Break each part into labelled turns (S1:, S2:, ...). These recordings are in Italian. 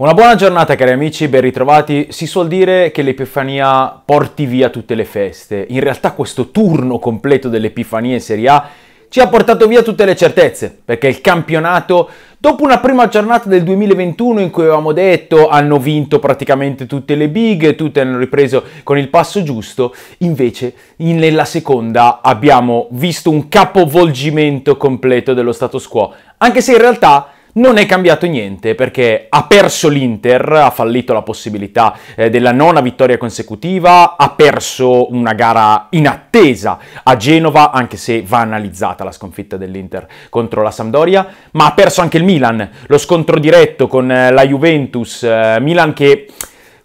S1: Una buona giornata cari amici, ben ritrovati. Si suol dire che l'Epifania porti via tutte le feste. In realtà questo turno completo dell'Epifania in Serie A ci ha portato via tutte le certezze, perché il campionato, dopo una prima giornata del 2021 in cui avevamo detto hanno vinto praticamente tutte le big, tutte hanno ripreso con il passo giusto, invece in, nella seconda abbiamo visto un capovolgimento completo dello status quo, anche se in realtà non è cambiato niente perché ha perso l'Inter, ha fallito la possibilità eh, della nona vittoria consecutiva, ha perso una gara inattesa a Genova, anche se va analizzata la sconfitta dell'Inter contro la Sampdoria, ma ha perso anche il Milan, lo scontro diretto con eh, la Juventus, eh, Milan che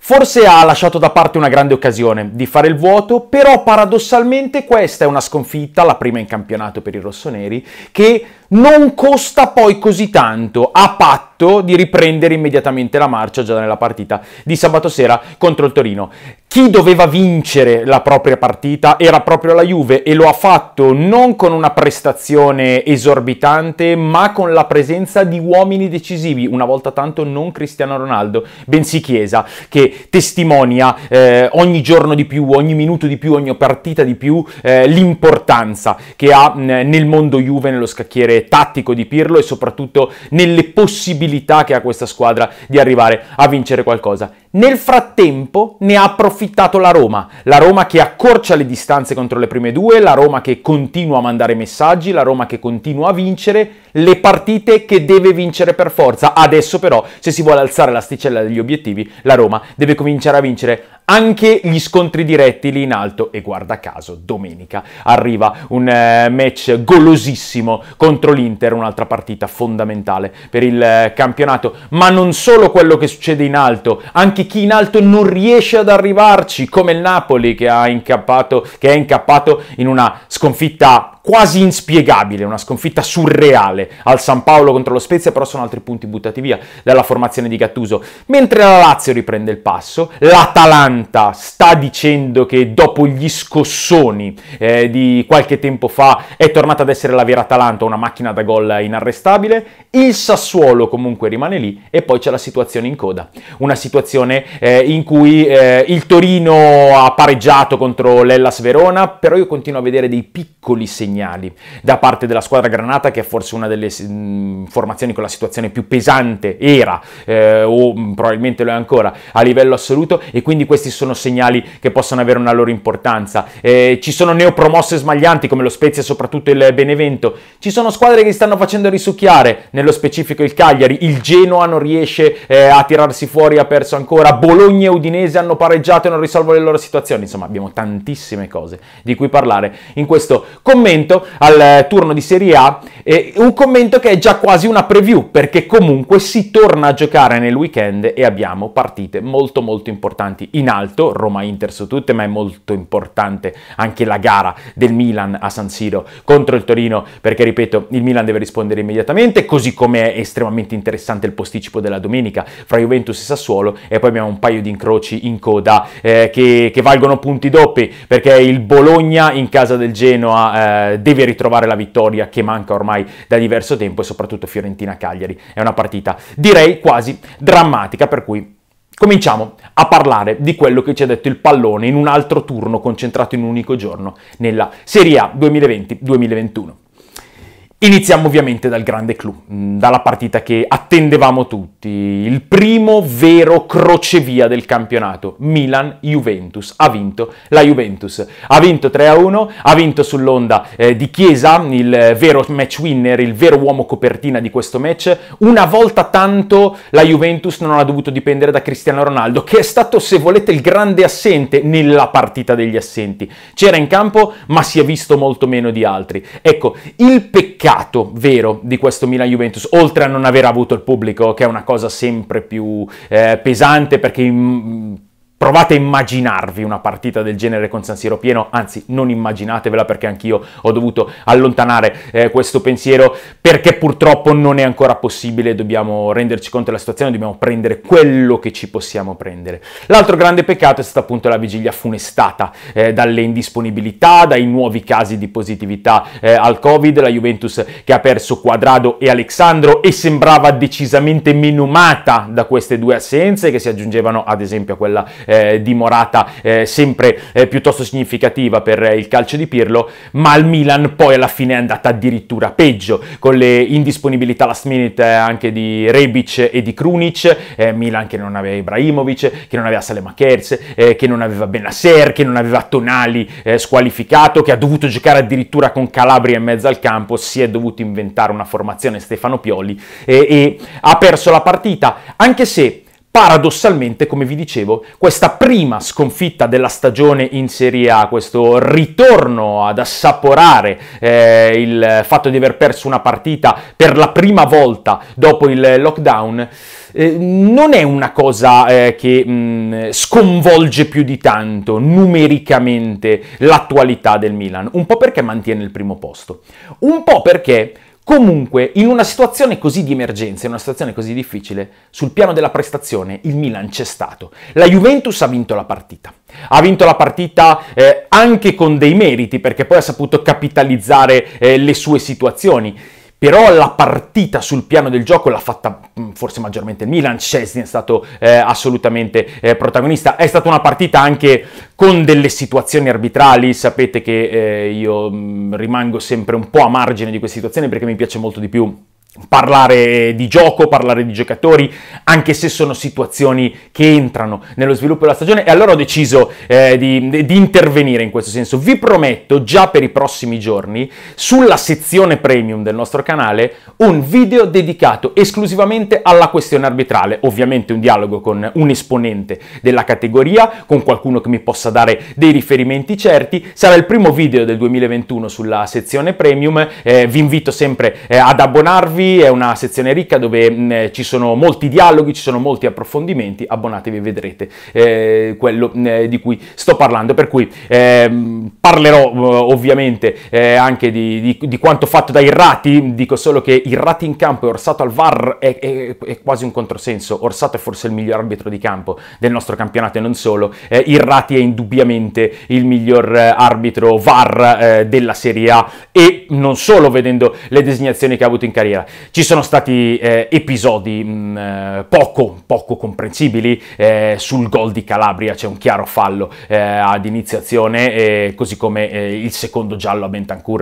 S1: Forse ha lasciato da parte una grande occasione di fare il vuoto, però paradossalmente questa è una sconfitta, la prima in campionato per i rossoneri, che non costa poi così tanto a patto di riprendere immediatamente la marcia già nella partita di sabato sera contro il Torino. Chi doveva vincere la propria partita era proprio la Juve e lo ha fatto non con una prestazione esorbitante ma con la presenza di uomini decisivi, una volta tanto non Cristiano Ronaldo, bensì Chiesa che testimonia eh, ogni giorno di più, ogni minuto di più, ogni partita di più eh, l'importanza che ha eh, nel mondo Juve nello scacchiere valore tattico di Pirlo e soprattutto nelle possibilità che ha questa squadra di arrivare a vincere qualcosa. Nel frattempo ne ha approfittato la Roma, la Roma che accorcia le distanze contro le prime due, la Roma che continua a mandare messaggi, la Roma che continua a vincere le partite che deve vincere per forza. Adesso però, se si vuole alzare l'asticella degli obiettivi, la Roma deve cominciare a vincere anche gli scontri diretti lì in alto e guarda caso domenica arriva un eh, match golosissimo contro l'Inter, un'altra partita fondamentale per il eh, campionato, ma non solo quello che succede in alto, anche chi in alto non riesce ad arrivarci, come il Napoli che, incappato, che è incappato in una sconfitta quasi inspiegabile, una sconfitta surreale al San Paolo contro lo Spezia, però sono altri punti buttati via dalla formazione di Gattuso. Mentre la Lazio riprende il passo, l'Atalanta sta dicendo che dopo gli scossoni eh, di qualche tempo fa è tornata ad essere la vera Atalanta, una macchina da gol inarrestabile, il Sassuolo comunque rimane lì e poi c'è la situazione in coda, una situazione eh, in cui eh, il Torino ha pareggiato contro l'Ellas Verona, però io continuo a vedere dei piccoli segnali segnali. Da parte della squadra granata, che è forse una delle formazioni con la situazione più pesante, era eh, o probabilmente lo è ancora a livello assoluto, e quindi questi sono segnali che possono avere una loro importanza. Eh, ci sono neopromosse smaglianti come lo Spezia e soprattutto il Benevento. Ci sono squadre che si stanno facendo risucchiare, nello specifico il Cagliari. Il Genoa non riesce eh, a tirarsi fuori, ha perso ancora. Bologna e Udinese hanno pareggiato e non risolvono le loro situazioni. Insomma, abbiamo tantissime cose di cui parlare in questo commento commento al eh, turno di Serie A, eh, un commento che è già quasi una preview perché comunque si torna a giocare nel weekend e abbiamo partite molto molto importanti in alto, Roma-Inter su tutte, ma è molto importante anche la gara del Milan a San Siro contro il Torino perché ripeto il Milan deve rispondere immediatamente, così come è estremamente interessante il posticipo della domenica fra Juventus e Sassuolo e poi abbiamo un paio di incroci in coda eh, che, che valgono punti doppi perché il Bologna in casa del Genoa eh, deve ritrovare la vittoria che manca ormai da diverso tempo e soprattutto Fiorentina-Cagliari. È una partita direi quasi drammatica per cui Cominciamo a parlare di quello che ci ha detto il pallone in un altro turno concentrato in un unico giorno nella Serie A 2020-2021. Iniziamo ovviamente dal grande clou, mm, dalla partita che attendevamo tutti, il primo vero crocevia del campionato, Milan-Juventus. Ha vinto la Juventus, ha vinto 3-1, ha vinto sull'onda eh, di Chiesa, il vero match winner, il vero uomo copertina di questo match. Una volta tanto la Juventus non ha dovuto dipendere da Cristiano Ronaldo, che è stato, se volete, il grande assente nella partita degli assenti. C'era in campo, ma si è visto molto meno di altri. Ecco, il peccato mercato vero di questo Milan Juventus, oltre a non aver avuto il pubblico, che è una cosa sempre più eh, pesante perché in, Provate a immaginarvi una partita del genere con San Siro pieno, anzi non immaginatevela perché anch'io ho dovuto allontanare eh, questo pensiero perché purtroppo non è ancora possibile, dobbiamo renderci conto della situazione, dobbiamo prendere quello che ci possiamo prendere. L'altro grande peccato è stata appunto la vigilia funestata eh, dalle indisponibilità, dai nuovi casi di positività eh, al Covid, la Juventus che ha perso Quadrado e Alexandro e sembrava decisamente menumata da queste due assenze che si aggiungevano ad esempio a quella eh, eh, dimorata eh, sempre eh, piuttosto significativa per eh, il calcio di Pirlo, ma al Milan poi alla fine è andata addirittura peggio, con le indisponibilità last minute eh, anche di Rebic e di Krunic, eh, Milan che non aveva Ibrahimovic, che non aveva Salemacherz, che non aveva Benasser, che non aveva Tonali squalificato, che ha dovuto giocare addirittura con Calabria in mezzo al campo, si è dovuto inventare una formazione Stefano Pioli e ha perso la partita, anche se paradossalmente, come vi dicevo, questa prima sconfitta della stagione in Serie A, questo ritorno ad assaporare eh, il fatto di aver perso una partita per la prima volta dopo il lockdown, eh, non è una cosa eh, che mh, mm, sconvolge più di tanto numericamente l'attualità del Milan, un po' perché mantiene il primo posto, un po' perché Comunque, in una situazione così di emergenza, in una situazione così difficile, sul piano della prestazione il Milan c'è stato. La Juventus ha vinto la partita. Ha vinto la partita eh, anche con dei meriti, perché poi ha saputo capitalizzare eh, le sue situazioni però la partita sul piano del gioco l'ha fatta mm, forse maggiormente il Milan, Szczesny è stato eh, assolutamente eh, protagonista, è stata una partita anche con delle situazioni arbitrali, sapete che eh, io mh, mm, rimango sempre un po' a margine di queste situazioni perché mi piace molto di più parlare di gioco, parlare di giocatori, anche se sono situazioni che entrano nello sviluppo della stagione e allora ho deciso eh, di, di, intervenire in questo senso. Vi prometto già per i prossimi giorni sulla sezione premium del nostro canale un video dedicato esclusivamente alla questione arbitrale, ovviamente un dialogo con un esponente della categoria, con qualcuno che mi possa dare dei riferimenti certi, sarà il primo video del 2021 sulla sezione premium, eh, vi invito sempre eh, ad abbonarvi utili, è una sezione ricca dove mh, mm, ci sono molti dialoghi, ci sono molti approfondimenti, abbonatevi e vedrete eh, quello mh, mm, eh, di cui sto parlando, per cui ehm, eh, parlerò ovviamente eh, anche di, di, di, quanto fatto dai Rati, dico solo che il Rati in campo e Orsato al VAR è, è, è, quasi un controsenso, Orsato è forse il miglior arbitro di campo del nostro campionato e non solo, eh, il Rati è indubbiamente il miglior eh, arbitro VAR eh, della Serie A e non solo vedendo le designazioni che ha avuto in carriera. Ci sono stati eh, episodi mh, mm, eh, poco, poco, comprensibili, eh, sul gol di Calabria c'è un chiaro fallo eh, ad iniziazione, eh, così come eh, il secondo giallo a Bentancur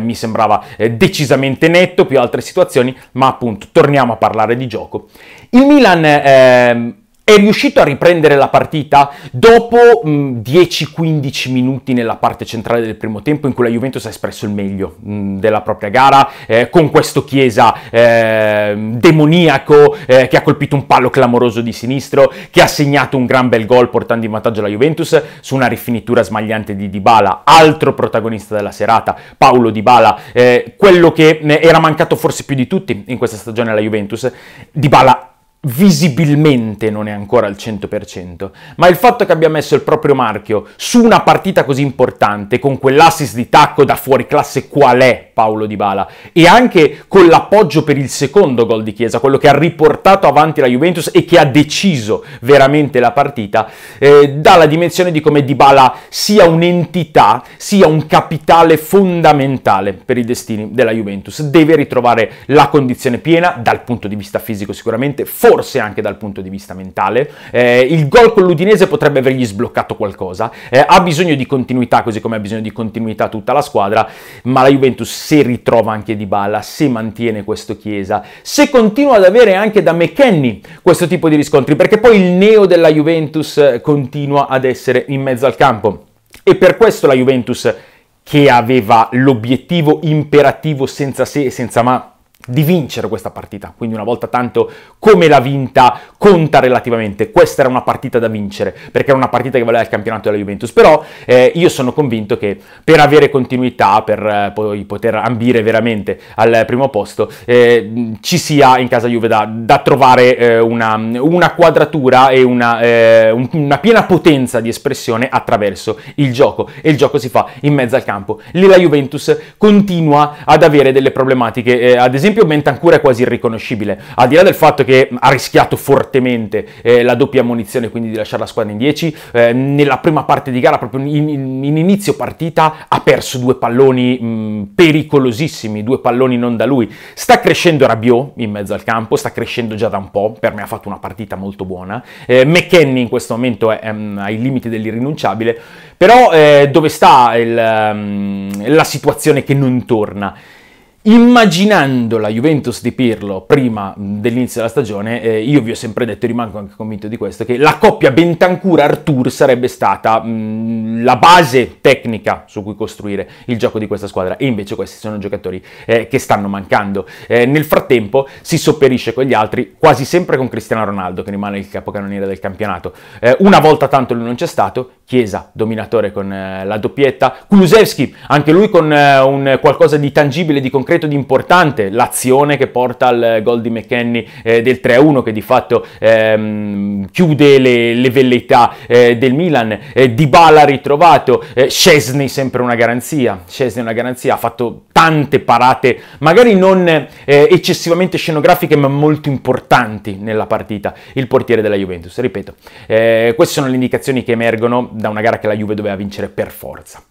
S1: mi sembrava decisamente netto, più altre situazioni, ma appunto torniamo a parlare di gioco. Il Milan ehm, è riuscito a riprendere la partita dopo 10-15 minuti nella parte centrale del primo tempo in cui la Juventus ha espresso il meglio della propria gara eh, con questo Chiesa eh, demoniaco eh, che ha colpito un pallo clamoroso di sinistro, che ha segnato un gran bel gol portando in vantaggio la Juventus su una rifinitura smagliante di Dybala, altro protagonista della serata, Paolo Dybala, eh, quello che eh, era mancato forse più di tutti in questa stagione alla Juventus. Dybala visibilmente non è ancora al 100%, ma il fatto che abbia messo il proprio marchio su una partita così importante, con quell'assist di tacco da fuori classe qual è Paolo Di Bala, e anche con l'appoggio per il secondo gol di Chiesa, quello che ha riportato avanti la Juventus e che ha deciso veramente la partita, eh, dà la dimensione di come Di Bala sia un'entità, sia un capitale fondamentale per i destini della Juventus. Deve ritrovare la condizione piena, dal punto di vista fisico sicuramente, forse anche dal punto di vista mentale. Eh, il gol con l'Udinese potrebbe avergli sbloccato qualcosa, eh, ha bisogno di continuità, così come ha bisogno di continuità tutta la squadra, ma la Juventus se ritrova anche Di Bala, se mantiene questo Chiesa, se continua ad avere anche da McKenny questo tipo di riscontri, perché poi il neo della Juventus eh, continua ad essere in mezzo al campo. E per questo la Juventus, che aveva l'obiettivo imperativo senza se e senza ma, di vincere questa partita, quindi una volta tanto come l'ha vinta conta relativamente, questa era una partita da vincere, perché era una partita che valeva il campionato della Juventus, però eh, io sono convinto che per avere continuità, per eh, poi poter ambire veramente al primo posto, eh, ci sia in casa Juve da, da trovare eh, una, una, quadratura e una, eh, un, una piena potenza di espressione attraverso il gioco, e il gioco si fa in mezzo al campo. Lì la Juventus continua ad avere delle problematiche, eh, ad esempio esempio Bentancur è quasi irriconoscibile, al di là del fatto che ha rischiato fortemente eh, la doppia munizione, quindi di lasciare la squadra in 10, eh, nella prima parte di gara, proprio in, in, inizio partita, ha perso due palloni mh, pericolosissimi, due palloni non da lui. Sta crescendo Rabiot in mezzo al campo, sta crescendo già da un po', per me ha fatto una partita molto buona. Eh, McKenny in questo momento è, è, ehm, ai limiti dell'irrinunciabile, però eh, dove sta il, ehm, la situazione che non torna? Immaginando la Juventus di Pirlo prima mm, dell'inizio della stagione, eh, io vi ho sempre detto, e rimango anche convinto di questo, che la coppia Bentancur-Artur sarebbe stata mh, mm, la base tecnica su cui costruire il gioco di questa squadra e invece questi sono giocatori eh, che stanno mancando. Eh, nel frattempo si sopperisce con gli altri, quasi sempre con Cristiano Ronaldo che rimane il capocannoniere del campionato. Eh, una volta tanto lui non c'è stato, Chiesa dominatore con eh, la doppietta, Kulusevski anche lui con eh, un qualcosa di tangibile, di concreto concreto ed importante, l'azione che porta al gol di McKenny eh, del 3-1 che di fatto ehm, chiude le, le velleità eh, del Milan, eh, Dybala ritrovato, eh, Scesni sempre una garanzia, Scesni una garanzia, ha fatto tante parate, magari non eh, eccessivamente scenografiche, ma molto importanti nella partita, il portiere della Juventus. Ripeto, eh, queste sono le indicazioni che emergono da una gara che la Juve doveva vincere per forza.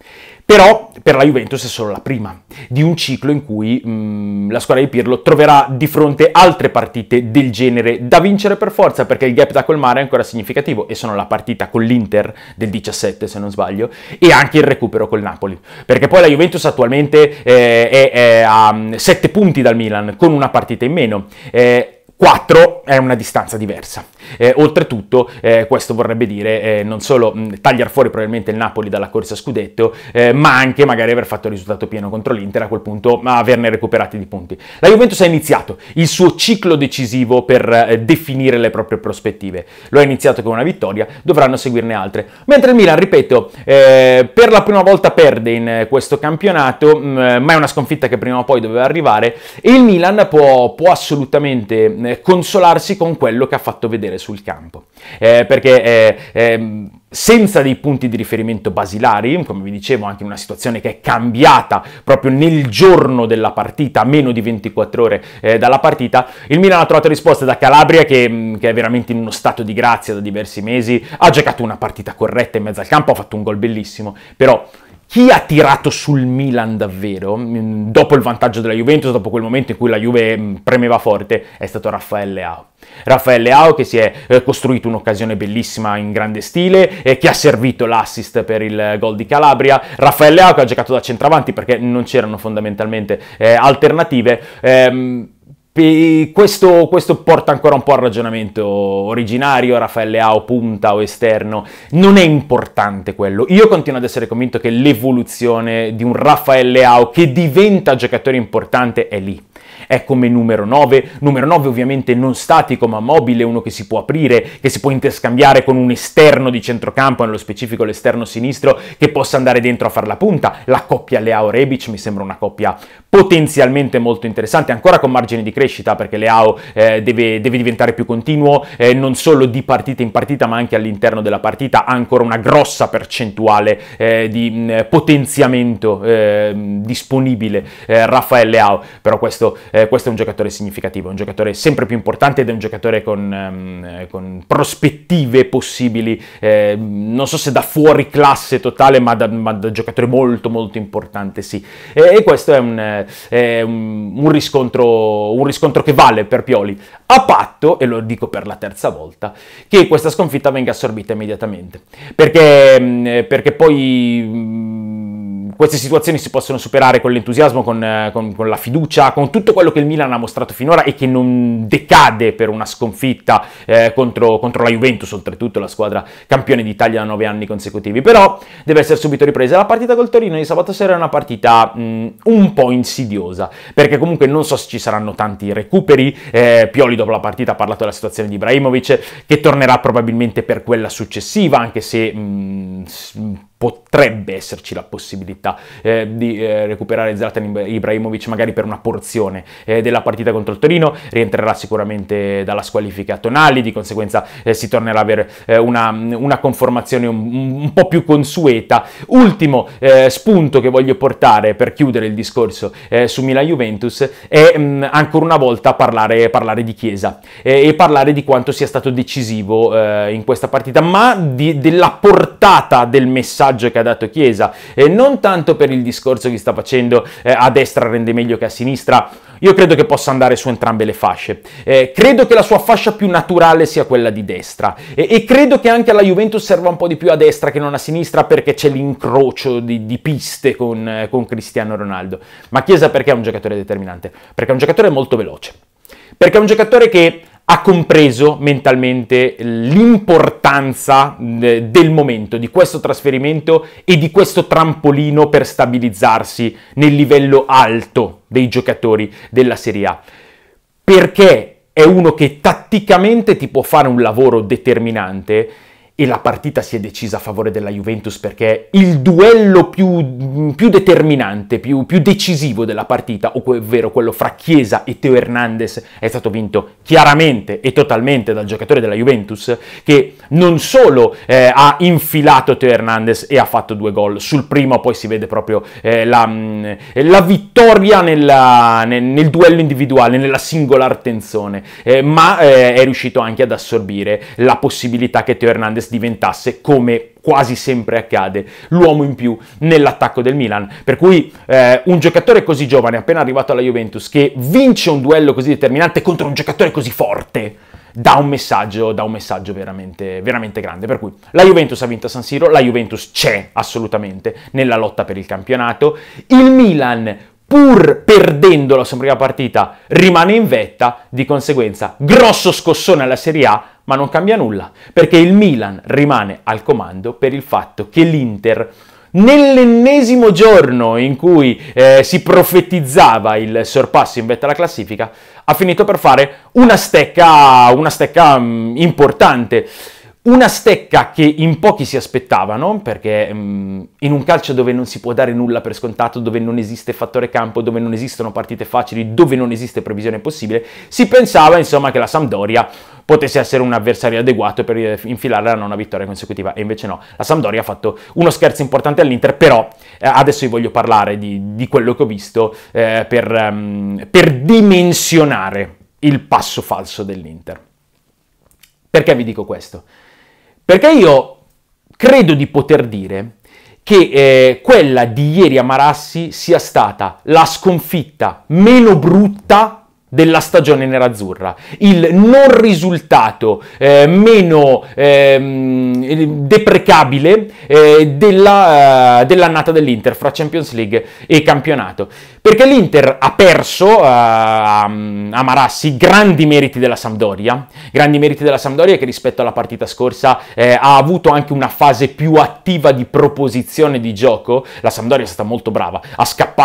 S1: Però per la Juventus è solo la prima di un ciclo in cui mh, mm, la squadra di Pirlo troverà di fronte altre partite del genere da vincere per forza, perché il gap da colmare è ancora significativo e sono la partita con l'Inter del 17, se non sbaglio, e anche il recupero col Napoli. Perché poi la Juventus attualmente... Eh, eh, è eh, a 7 mm, punti dal Milan con una partita in meno. Eh, 4 è una distanza diversa. Eh, oltretutto, eh, questo vorrebbe dire eh, non solo mh, mm, tagliare fuori probabilmente il Napoli dalla corsa scudetto, eh, ma anche magari aver fatto il risultato pieno contro l'Inter, a quel punto averne recuperati di punti. La Juventus ha iniziato il suo ciclo decisivo per eh, definire le proprie prospettive. Lo ha iniziato con una vittoria, dovranno seguirne altre. Mentre il Milan, ripeto, eh, per la prima volta perde in questo campionato, mh, mm, ma è una sconfitta che prima o poi doveva arrivare, e il Milan può, può assolutamente eh, consolarsi con quello che ha fatto vedere sul campo. Eh, perché eh, ehm, senza dei punti di riferimento basilari, come vi dicevo, anche in una situazione che è cambiata proprio nel giorno della partita, meno di 24 ore eh, dalla partita, il Milan ha trovato risposte da Calabria che, mm, che, è veramente in uno stato di grazia da diversi mesi, ha giocato una partita corretta in mezzo al campo, ha fatto un gol bellissimo, però chi ha tirato sul Milan davvero, mm, dopo il vantaggio della Juventus, dopo quel momento in cui la Juve mm, premeva forte, è stato Raffaele Leao. Raffaele Leao che si è eh, costruito un'occasione bellissima in grande stile, eh, che ha servito l'assist per il gol di Calabria. Raffaele Leao che ha giocato da centravanti perché non c'erano fondamentalmente eh, alternative. Ehm, questo, questo, porta ancora un po' al ragionamento originario, Raffaele A o punta o esterno, non è importante quello. Io continuo ad essere convinto che l'evoluzione di un Raffaele A che diventa giocatore importante è lì. È come numero 9, numero 9 ovviamente non statico ma mobile, uno che si può aprire, che si può interscambiare con un esterno di centrocampo, nello specifico l'esterno sinistro, che possa andare dentro a far la punta. La coppia Leao-Rebic mi sembra una coppia potenzialmente molto interessante, ancora con margini di crescita perché Leao eh, deve, deve, diventare più continuo, eh, non solo di partita in partita ma anche all'interno della partita, ha ancora una grossa percentuale eh, di mh, mm, potenziamento eh, disponibile eh, Rafael Leao, però questo, eh, questo, è un giocatore significativo, è un giocatore sempre più importante ed è un giocatore con, ehm, con prospettive possibili, eh, non so se da fuori classe totale ma da, ma da giocatore molto molto importante sì, e, e questo è un eh, un, riscontro, un riscontro che vale per Pioli, a patto, e lo dico per la terza volta, che questa sconfitta venga assorbita immediatamente. Perché, mm, eh, perché poi mm, queste situazioni si possono superare con l'entusiasmo, con, eh, con, con, la fiducia, con tutto quello che il Milan ha mostrato finora e che non decade per una sconfitta eh, contro, contro, la Juventus, oltretutto la squadra campione d'Italia da nove anni consecutivi. Però deve essere subito ripresa. La partita col Torino di sabato sera è una partita mh, mm, un po' insidiosa, perché comunque non so se ci saranno tanti recuperi. Eh, Pioli dopo la partita ha parlato della situazione di Ibrahimovic, che tornerà probabilmente per quella successiva, anche se... Mh, mm, potrebbe esserci la possibilità eh, di eh, recuperare Zlatan Ibrahimovic magari per una porzione eh, della partita contro il Torino, rientrerà sicuramente dalla squalifica Tonali, di conseguenza eh, si tornerà ad avere eh, una, una, conformazione un, un, po' più consueta. Ultimo eh, spunto che voglio portare per chiudere il discorso su Milan Juventus è mh, mm, ancora una volta parlare, parlare di Chiesa e parlare di quanto sia stato decisivo in questa partita, ma di, della portata del messaggio messaggio che ha dato Chiesa e non tanto per il discorso che sta facendo eh, a destra rende meglio che a sinistra, io credo che possa andare su entrambe le fasce. Eh, credo che la sua fascia più naturale sia quella di destra e, e, credo che anche alla Juventus serva un po' di più a destra che non a sinistra perché c'è l'incrocio di, di piste con, eh, con Cristiano Ronaldo. Ma Chiesa perché è un giocatore determinante? Perché è un giocatore molto veloce perché è un giocatore che ha compreso mentalmente l'importanza eh, del momento, di questo trasferimento e di questo trampolino per stabilizzarsi nel livello alto dei giocatori della Serie A. Perché è uno che tatticamente ti può fare un lavoro determinante e la partita si è decisa a favore della Juventus perché il duello più, più determinante, più, più, decisivo della partita, ovvero quello fra Chiesa e Teo Hernandez, è stato vinto chiaramente e totalmente dal giocatore della Juventus che non solo eh, ha infilato Teo Hernandez e ha fatto due gol, sul primo poi si vede proprio eh, la, mm, la, vittoria nella, nel, nel, duello individuale, nella singola attenzione, eh, ma eh, è riuscito anche ad assorbire la possibilità che Teo Hernandez diventasse, come quasi sempre accade, l'uomo in più nell'attacco del Milan. Per cui eh, un giocatore così giovane, appena arrivato alla Juventus, che vince un duello così determinante contro un giocatore così forte, dà un messaggio, dà un messaggio veramente, veramente, grande. Per cui la Juventus ha vinto a San Siro, la Juventus c'è assolutamente nella lotta per il campionato. Il Milan, pur perdendo la sua prima partita, rimane in vetta, di conseguenza grosso scossone alla Serie A, ma non cambia nulla, perché il Milan rimane al comando per il fatto che l'Inter nell'ennesimo giorno in cui eh, si profetizzava il sorpasso in vetta alla classifica, ha finito per fare una stecca, una stecca mh, mm, importante. Una stecca che in pochi si aspettavano, perché mh, mm, in un calcio dove non si può dare nulla per scontato, dove non esiste fattore campo, dove non esistono partite facili, dove non esiste previsione possibile, si pensava insomma che la Sampdoria potesse essere un avversario adeguato per eh, infilare la nona vittoria consecutiva e invece no, la Sampdoria ha fatto uno scherzo importante all'Inter, però eh, adesso vi voglio parlare di, di, quello che ho visto eh, per, um, per dimensionare il passo falso dell'Inter. Perché vi dico questo? Perché io credo di poter dire che eh, quella di ieri a Marassi sia stata la sconfitta meno brutta della stagione nerazzurra. Il non risultato eh, meno eh, deprecabile eh, della, eh, dell'annata dell'Inter fra Champions League e campionato. Perché l'Inter ha perso eh, a Marassi grandi meriti della Sampdoria, grandi meriti della Sampdoria che rispetto alla partita scorsa eh, ha avuto anche una fase più attiva di proposizione di gioco. La Sampdoria è stata molto brava a scappare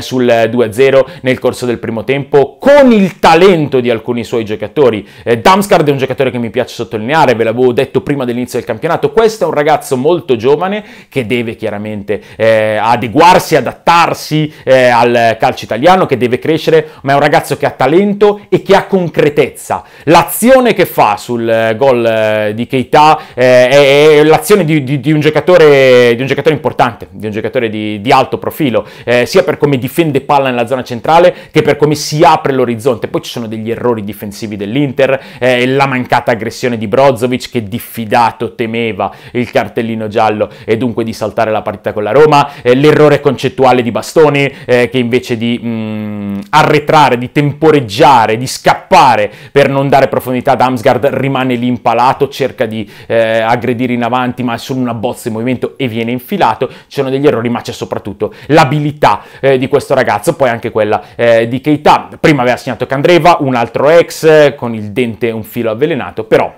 S1: sul 2-0 nel corso del primo tempo con il talento di alcuni suoi giocatori. Eh, Damsgaard è un giocatore che mi piace sottolineare, ve l'avevo detto prima dell'inizio del campionato. Questo è un ragazzo molto giovane che deve chiaramente eh, adeguarsi, adattarsi eh, al calcio italiano, che deve crescere, ma è un ragazzo che ha talento e che ha concretezza. L'azione che fa sul eh, gol eh, di Keita eh, è, è, l'azione di, di, di, un giocatore, di, un giocatore, importante, di un giocatore di, alto profilo, sia per come difende palla nella zona centrale che per come si apre apre l'orizzonte. Poi ci sono degli errori difensivi dell'Inter, eh, la mancata aggressione di Brozovic che diffidato temeva il cartellino giallo e dunque di saltare la partita con la Roma, eh, l'errore concettuale di Bastoni eh, che invece di mh, mm, arretrare, di temporeggiare, di scappare per non dare profondità ad Amsgard rimane lì impalato, cerca di eh, aggredire in avanti ma è solo una bozza in movimento e viene infilato, ci sono degli errori ma c'è soprattutto l'abilità eh, di questo ragazzo, poi anche quella eh, di Keita, prima aveva segnato Candreva, un altro ex con il dente un filo avvelenato, però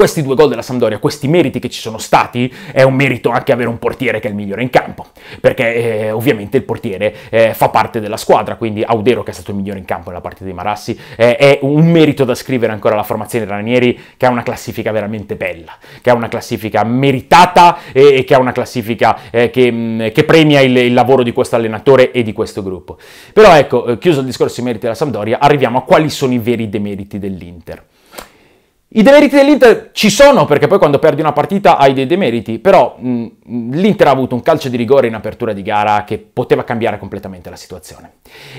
S1: questi due gol della Sampdoria, questi meriti che ci sono stati, è un merito anche avere un portiere che è il migliore in campo, perché eh, ovviamente il portiere eh, fa parte della squadra, quindi Audero che è stato il migliore in campo nella partita di Marassi, eh, è un merito da scrivere ancora alla formazione Ranieri che ha una classifica veramente bella, che ha una classifica meritata e, e che ha una classifica eh, che, mh, mm, che, premia il, il lavoro di questo allenatore e di questo gruppo. Però ecco, eh, chiuso il discorso sui meriti della Sampdoria, arriviamo a quali sono i veri demeriti dell'Inter. I demeriti dell'Inter ci sono perché poi quando perdi una partita hai dei demeriti, però mh, l'Inter ha avuto un calcio di rigore in apertura di gara che poteva cambiare completamente la situazione.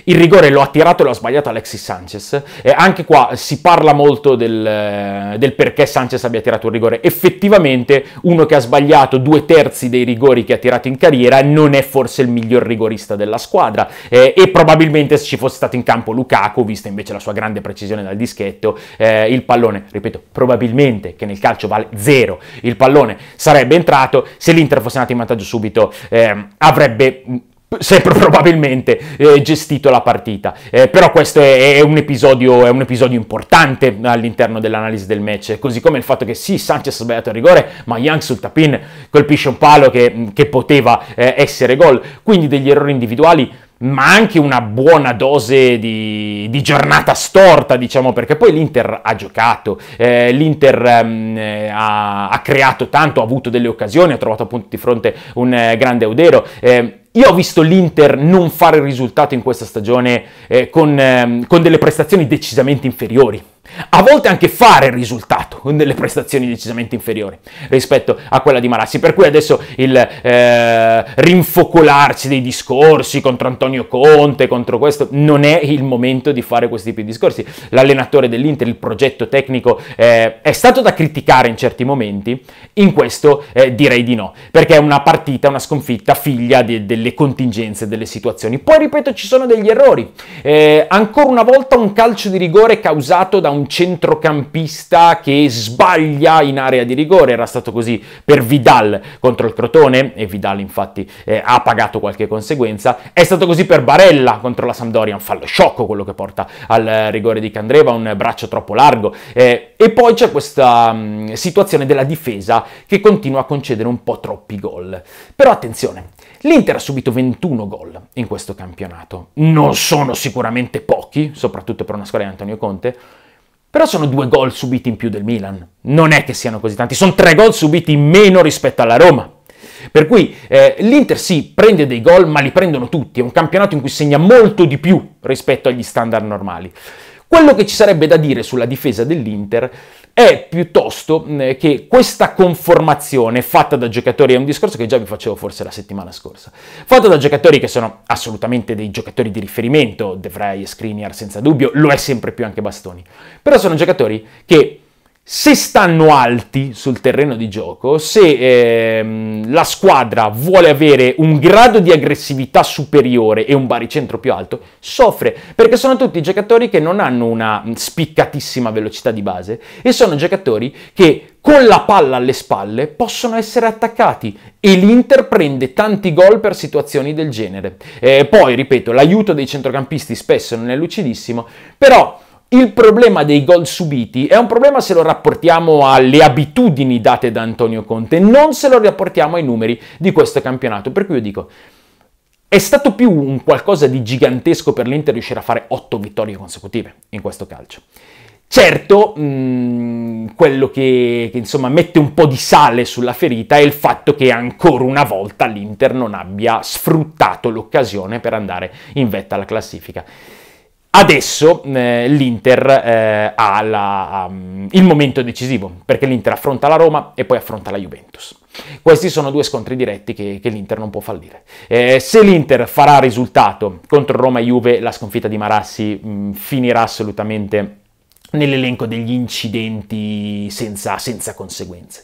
S1: Il rigore lo ha tirato e lo ha sbagliato Alexis Sanchez e anche qua si parla molto del, eh, del perché Sanchez abbia tirato un rigore. Effettivamente uno che ha sbagliato due terzi dei rigori che ha tirato in carriera non è forse il miglior rigorista della squadra eh, e probabilmente se ci fosse stato in campo Lukaku, vista invece la sua grande precisione dal dischetto, eh, il pallone, ripeto, probabilmente che nel calcio vale zero, il pallone sarebbe entrato se l'Inter fosse andato in vantaggio subito, eh, avrebbe mm, sempre probabilmente eh, gestito la partita. Eh, però questo è, è, un episodio, è, un episodio, importante all'interno dell'analisi del match, così come il fatto che sì, Sanchez ha sbagliato il rigore, ma Young sul tapin colpisce un palo che, che poteva eh, essere gol, quindi degli errori individuali ma anche una buona dose di, di, giornata storta, diciamo, perché poi l'Inter ha giocato, eh, l'Inter mh, ehm, ha, ha, creato tanto, ha avuto delle occasioni, ha trovato appunto di fronte un eh, grande Eudero. Eh, io ho visto l'Inter non fare risultato in questa stagione eh, con, ehm, con delle prestazioni decisamente inferiori a volte anche fare il risultato con delle prestazioni decisamente inferiori rispetto a quella di Marassi. Per cui adesso il eh, rinfocolarsi dei discorsi contro Antonio Conte, contro questo, non è il momento di fare questi tipi di discorsi. L'allenatore dell'Inter, il progetto tecnico eh, è stato da criticare in certi momenti, in questo eh, direi di no, perché è una partita, una sconfitta figlia de- delle contingenze, delle situazioni. Poi ripeto, ci sono degli errori. Eh, ancora una volta un calcio di rigore causato da un un centrocampista che sbaglia in area di rigore, era stato così per Vidal contro il Crotone e Vidal infatti eh, ha pagato qualche conseguenza, è stato così per Barella contro la Sampdoria, un fallo sciocco quello che porta al eh, rigore di Candreva, un braccio troppo largo eh, e poi c'è questa mh, mm, situazione della difesa che continua a concedere un po' troppi gol. Però attenzione, l'Inter ha subito 21 gol in questo campionato, non sono sicuramente pochi, soprattutto per una squadra di Antonio Conte, però sono due gol subiti in più del Milan. Non è che siano così tanti, sono tre gol subiti in meno rispetto alla Roma. Per cui eh, l'Inter sì, prende dei gol, ma li prendono tutti. È un campionato in cui segna molto di più rispetto agli standard normali. Quello che ci sarebbe da dire sulla difesa dell'Inter è piuttosto mm, che questa conformazione fatta da giocatori, è un discorso che già vi facevo forse la settimana scorsa, fatta da giocatori che sono assolutamente dei giocatori di riferimento, De Vrij e Skriniar senza dubbio, lo è sempre più anche Bastoni, però sono giocatori che se stanno alti sul terreno di gioco, se ehm, la squadra vuole avere un grado di aggressività superiore e un baricentro più alto, soffre, perché sono tutti giocatori che non hanno una spiccatissima velocità di base e sono giocatori che con la palla alle spalle possono essere attaccati e l'Inter prende tanti gol per situazioni del genere. Eh, poi, ripeto, l'aiuto dei centrocampisti spesso non è lucidissimo, però il problema dei gol subiti è un problema se lo rapportiamo alle abitudini date da Antonio Conte, non se lo rapportiamo ai numeri di questo campionato. Per cui io dico, è stato più un qualcosa di gigantesco per l'Inter riuscire a fare otto vittorie consecutive in questo calcio. Certo, mh, quello che, che insomma, mette un po' di sale sulla ferita è il fatto che ancora una volta l'Inter non abbia sfruttato l'occasione per andare in vetta alla classifica. Adesso eh, l'Inter eh, ha la, um, il momento decisivo, perché l'Inter affronta la Roma e poi affronta la Juventus. Questi sono due scontri diretti che, che l'Inter non può fallire. Eh, se l'Inter farà risultato contro Roma e Juve, la sconfitta di Marassi mh, mm, finirà assolutamente nell'elenco degli incidenti senza, senza conseguenze.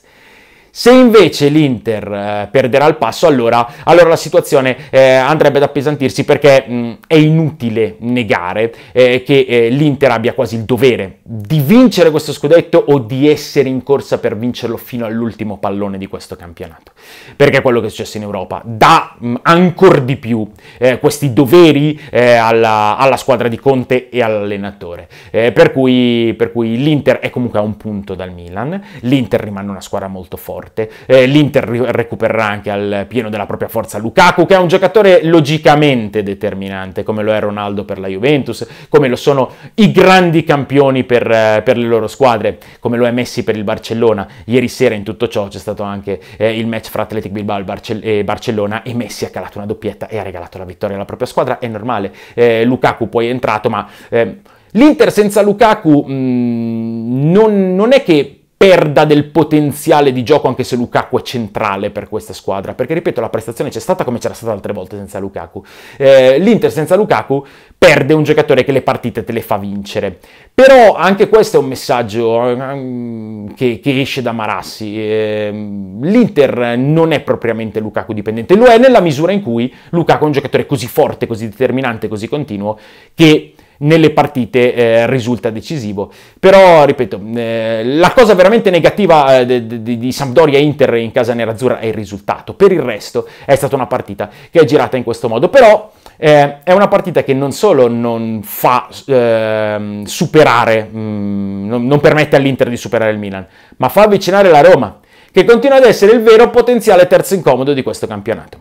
S1: Se invece l'Inter eh, perderà il passo, allora, allora la situazione eh, andrebbe ad appesantirsi perché mh, è inutile negare eh, che eh, l'Inter abbia quasi il dovere di vincere questo scudetto o di essere in corsa per vincerlo fino all'ultimo pallone di questo campionato. Perché quello che è successo in Europa dà ancora di più eh, questi doveri eh, alla, alla, squadra di Conte e all'allenatore. Per cui, per cui l'Inter è comunque a un punto dal Milan, l'Inter rimane una squadra molto forte forte. Eh, L'Inter recupererà anche al pieno della propria forza Lukaku, che è un giocatore logicamente determinante, come lo è Ronaldo per la Juventus, come lo sono i grandi campioni per, eh, per le loro squadre, come lo è Messi per il Barcellona. Ieri sera in tutto ciò c'è stato anche eh, il match fra Athletic Bilbao Barce e Barcellona e Messi ha calato una doppietta e ha regalato la vittoria alla propria squadra, è normale. Eh, Lukaku poi è entrato, ma... Ehm, L'Inter senza Lukaku mh, mm, non, non è che perda del potenziale di gioco anche se Lukaku è centrale per questa squadra perché ripeto la prestazione c'è stata come c'era stata altre volte senza Lukaku eh, l'Inter senza Lukaku perde un giocatore che le partite te le fa vincere però anche questo è un messaggio ehm, che, che, esce da Marassi eh, l'Inter non è propriamente Lukaku dipendente lo è nella misura in cui Lukaku è un giocatore così forte così determinante così continuo che nelle partite eh, risulta decisivo. Però, ripeto, eh, la cosa veramente negativa eh, di, di Sampdoria Inter in casa nerazzurra è il risultato. Per il resto è stata una partita che è girata in questo modo. Però eh, è una partita che non solo non fa ehm, superare, mh, mm, non, non permette all'Inter di superare il Milan, ma fa avvicinare la Roma, che continua ad essere il vero potenziale terzo incomodo di questo campionato.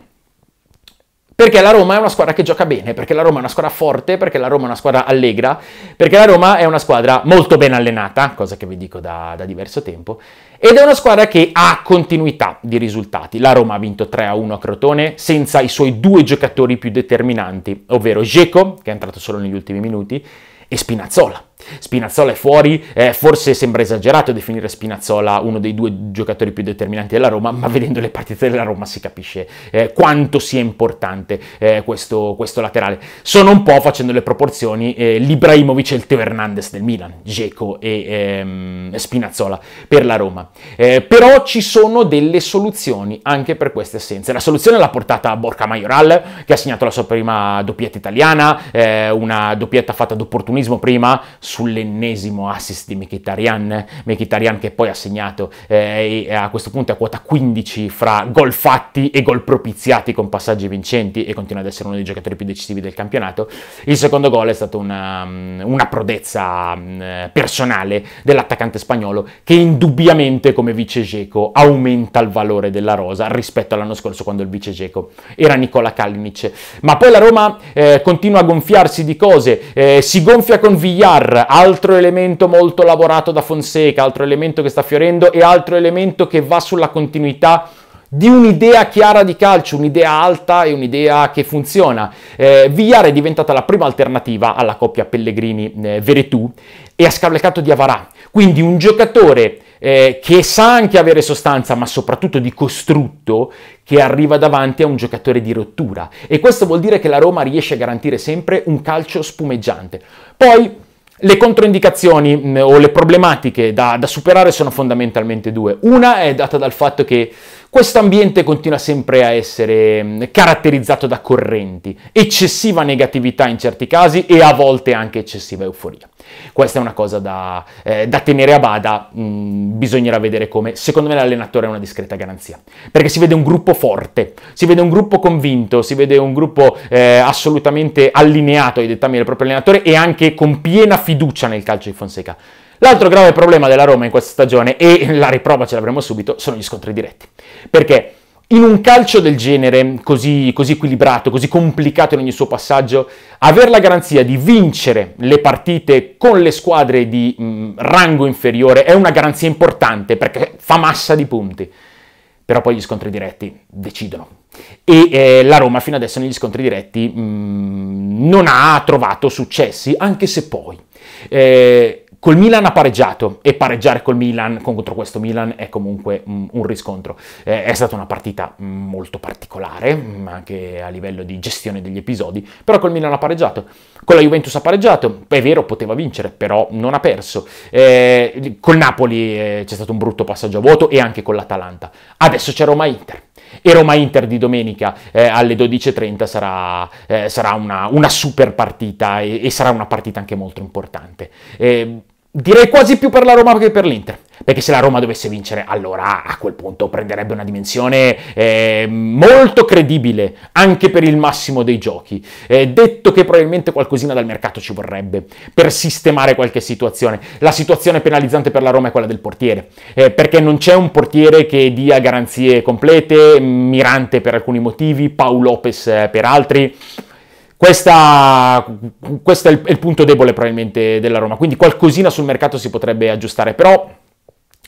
S1: Perché la Roma è una squadra che gioca bene, perché la Roma è una squadra forte, perché la Roma è una squadra allegra, perché la Roma è una squadra molto ben allenata, cosa che vi dico da, da diverso tempo, ed è una squadra che ha continuità di risultati. La Roma ha vinto 3-1 a Crotone senza i suoi due giocatori più determinanti, ovvero Geco, che è entrato solo negli ultimi minuti, e Spinazzola Spinazzola è fuori, eh, forse sembra esagerato definire Spinazzola uno dei due giocatori più determinanti della Roma, ma vedendo le partite della Roma si capisce eh, quanto sia importante eh, questo, questo, laterale. Sono un po', facendo le proporzioni, eh, l'Ibrahimovic e il Teo Hernandez del Milan, Geco e ehm, Spinazzola per la Roma. Eh, però ci sono delle soluzioni anche per queste assenze. La soluzione l'ha portata Borca Majoral, che ha segnato la sua prima doppietta italiana, eh, una doppietta fatta d'opportunismo prima sull'ennesimo assist di Mkhitaryan, Mkhitaryan che poi ha segnato eh, a questo punto a quota 15 fra gol fatti e gol propiziati con passaggi vincenti e continua ad essere uno dei giocatori più decisivi del campionato. Il secondo gol è stato una, mm, una prodezza mm, personale dell'attaccante spagnolo che indubbiamente come vice Geco aumenta il valore della rosa rispetto all'anno scorso quando il vice Geco era Nicola Kalinic. Ma poi la Roma eh, continua a gonfiarsi di cose, eh, si gonfia con Villar altro elemento molto lavorato da Fonseca, altro elemento che sta fiorendo e altro elemento che va sulla continuità di un'idea chiara di calcio, un'idea alta e un'idea che funziona. Eh, Villar è diventata la prima alternativa alla coppia Pellegrini-Veretù eh, e ha scavalcato di Avarà. Quindi un giocatore eh, che sa anche avere sostanza, ma soprattutto di costrutto, che arriva davanti a un giocatore di rottura. E questo vuol dire che la Roma riesce a garantire sempre un calcio spumeggiante. Poi le controindicazioni mm, o le problematiche da, da superare sono fondamentalmente due. Una è data dal fatto che questo ambiente continua sempre a essere mm, caratterizzato da correnti, eccessiva negatività in certi casi e a volte anche eccessiva euforia. Questa è una cosa da, eh, da tenere a bada, mm, bisognerà vedere come. Secondo me l'allenatore è una discreta garanzia, perché si vede un gruppo forte, si vede un gruppo convinto, si vede un gruppo eh, assolutamente allineato ai dettami del proprio allenatore e anche con piena fiducia nel calcio di Fonseca. L'altro grave problema della Roma in questa stagione, e la riprova ce l'avremo subito, sono gli scontri diretti. Perché in un calcio del genere, così, così, equilibrato, così complicato in ogni suo passaggio, avere la garanzia di vincere le partite con le squadre di mh, mm, rango inferiore è una garanzia importante perché fa massa di punti. Però poi gli scontri diretti decidono. E eh, la Roma fino adesso negli scontri diretti mh, mm, non ha trovato successi, anche se poi... Eh, Col Milan ha pareggiato e pareggiare col Milan contro questo Milan è comunque mm, un riscontro. Eh, è stata una partita mm, molto particolare, mm, anche a livello di gestione degli episodi, però col Milan ha pareggiato. Con la Juventus ha pareggiato, è vero, poteva vincere, però non ha perso. Eh, col Napoli eh, c'è stato un brutto passaggio a vuoto e anche con l'Atalanta. Adesso c'è Roma-Inter e Roma-Inter di domenica eh, alle 12.30 sarà, eh, sarà una, una, super partita e, e, sarà una partita anche molto importante. Eh, direi quasi più per la Roma che per l'Inter. Perché se la Roma dovesse vincere, allora a quel punto prenderebbe una dimensione eh, molto credibile anche per il massimo dei giochi. Eh, detto che probabilmente qualcosina dal mercato ci vorrebbe per sistemare qualche situazione. La situazione penalizzante per la Roma è quella del portiere, eh, perché non c'è un portiere che dia garanzie complete, Mirante per alcuni motivi, Paolo Lopez eh, per altri. Questa, questo è il, il punto debole probabilmente della Roma, quindi qualcosina sul mercato si potrebbe aggiustare, però